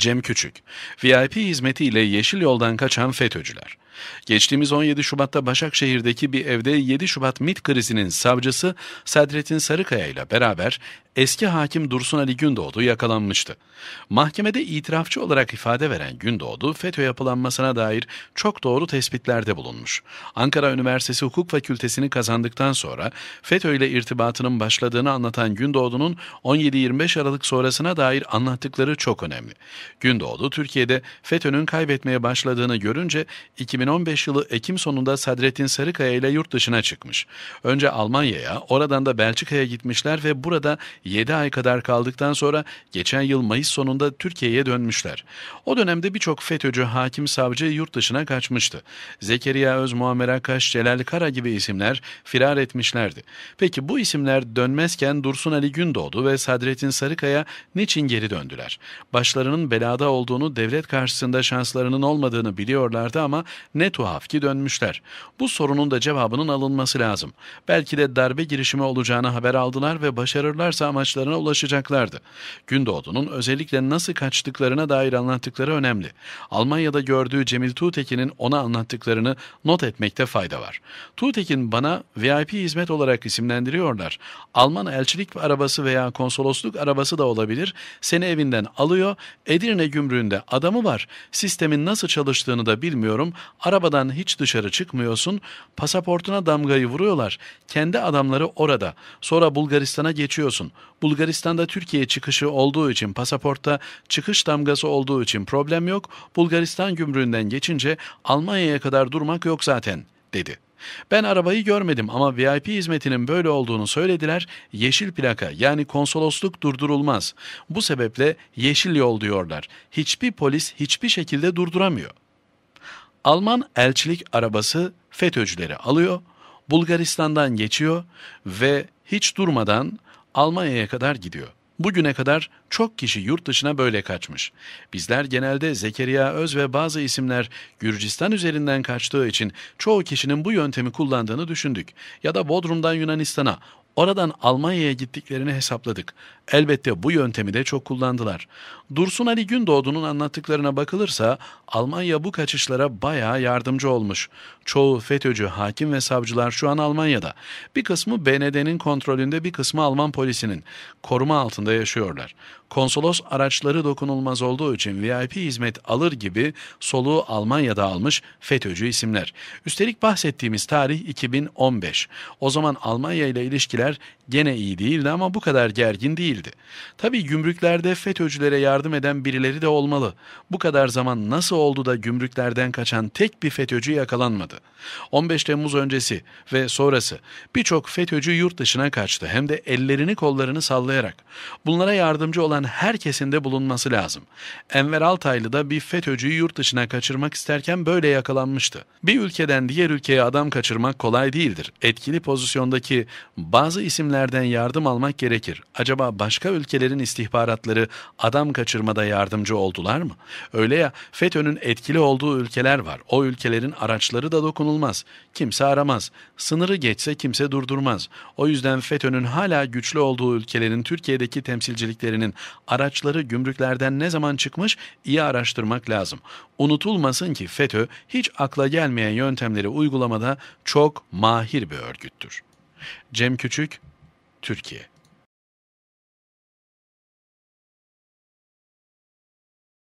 Cem Küçük, VIP hizmetiyle yeşil yoldan kaçan FETÖ'cüler. Geçtiğimiz 17 Şubat'ta Başakşehir'deki bir evde 7 Şubat MIT krizinin savcısı Sadrettin Sarıkaya ile beraber eski hakim Dursun Ali Gündoğdu yakalanmıştı. Mahkemede itirafçı olarak ifade veren Gündoğdu, FETÖ yapılanmasına dair çok doğru tespitlerde bulunmuş. Ankara Üniversitesi Hukuk Fakültesini kazandıktan sonra FETÖ ile irtibatının başladığını anlatan Gündoğdu'nun 17-25 Aralık sonrasına dair anlattıkları çok önemli. Gündoğdu, Türkiye'de FETÖ'nün kaybetmeye başladığını görünce 2000 2015 yılı Ekim sonunda Sadrettin Sarıkaya ile yurt dışına çıkmış. Önce Almanya'ya, oradan da Belçika'ya gitmişler ve burada 7 ay kadar kaldıktan sonra geçen yıl Mayıs sonunda Türkiye'ye dönmüşler. O dönemde birçok FETÖ'cü hakim savcı yurt dışına kaçmıştı. Zekeriya Öz, Muammer Akaş, Celal Kara gibi isimler firar etmişlerdi. Peki bu isimler dönmezken Dursun Ali Gündoğdu ve Sadrettin Sarıkaya niçin geri döndüler? Başlarının belada olduğunu, devlet karşısında şanslarının olmadığını biliyorlardı ama ne tuhaf ki dönmüşler. Bu sorunun da cevabının alınması lazım. Belki de darbe girişimi olacağını haber aldılar ve başarırlarsa amaçlarına ulaşacaklardı. Gündoğdu'nun özellikle nasıl kaçtıklarına dair anlattıkları önemli. Almanya'da gördüğü Cemil Tuğtekin'in ona anlattıklarını not etmekte fayda var. Tuğtekin bana VIP hizmet olarak isimlendiriyorlar. Alman elçilik arabası veya konsolosluk arabası da olabilir. Seni evinden alıyor. Edirne gümrüğünde adamı var. Sistemin nasıl çalıştığını da bilmiyorum. Arabadan hiç dışarı çıkmıyorsun. Pasaportuna damgayı vuruyorlar. Kendi adamları orada. Sonra Bulgaristan'a geçiyorsun. Bulgaristan'da Türkiye çıkışı olduğu için pasaportta çıkış damgası olduğu için problem yok. Bulgaristan gümrüğünden geçince Almanya'ya kadar durmak yok zaten dedi. Ben arabayı görmedim ama VIP hizmetinin böyle olduğunu söylediler. Yeşil plaka yani konsolosluk durdurulmaz. Bu sebeple yeşil yol diyorlar. Hiçbir polis hiçbir şekilde durduramıyor. Alman elçilik arabası FETÖ'cüleri alıyor, Bulgaristan'dan geçiyor ve hiç durmadan Almanya'ya kadar gidiyor. Bugüne kadar çok kişi yurt dışına böyle kaçmış. Bizler genelde Zekeriya Öz ve bazı isimler Gürcistan üzerinden kaçtığı için çoğu kişinin bu yöntemi kullandığını düşündük. Ya da Bodrum'dan Yunanistan'a, Oradan Almanya'ya gittiklerini hesapladık. Elbette bu yöntemi de çok kullandılar. Dursun Ali Gündoğdu'nun anlattıklarına bakılırsa Almanya bu kaçışlara bayağı yardımcı olmuş. Çoğu FETÖ'cü hakim ve savcılar şu an Almanya'da. Bir kısmı BND'nin kontrolünde bir kısmı Alman polisinin. Koruma altında yaşıyorlar. Konsolos araçları dokunulmaz olduğu için VIP hizmet alır gibi soluğu Almanya'da almış FETÖ'cü isimler. Üstelik bahsettiğimiz tarih 2015. O zaman Almanya ile ilişkiler ilişkiler gene iyi değildi ama bu kadar gergin değildi. Tabii gümrüklerde FETÖ'cülere yardım eden birileri de olmalı. Bu kadar zaman nasıl oldu da gümrüklerden kaçan tek bir FETÖ'cü yakalanmadı? 15 Temmuz öncesi ve sonrası birçok FETÖ'cü yurt dışına kaçtı hem de ellerini kollarını sallayarak. Bunlara yardımcı olan herkesin de bulunması lazım. Enver Altaylı da bir FETÖ'cüyü yurt dışına kaçırmak isterken böyle yakalanmıştı. Bir ülkeden diğer ülkeye adam kaçırmak kolay değildir. Etkili pozisyondaki bazı bazı isimlerden yardım almak gerekir. Acaba başka ülkelerin istihbaratları adam kaçırmada yardımcı oldular mı? Öyle ya FETÖ'nün etkili olduğu ülkeler var. O ülkelerin araçları da dokunulmaz. Kimse aramaz. Sınırı geçse kimse durdurmaz. O yüzden FETÖ'nün hala güçlü olduğu ülkelerin Türkiye'deki temsilciliklerinin araçları gümrüklerden ne zaman çıkmış iyi araştırmak lazım. Unutulmasın ki FETÖ hiç akla gelmeyen yöntemleri uygulamada çok mahir bir örgüttür. Cem Küçük, Türkiye.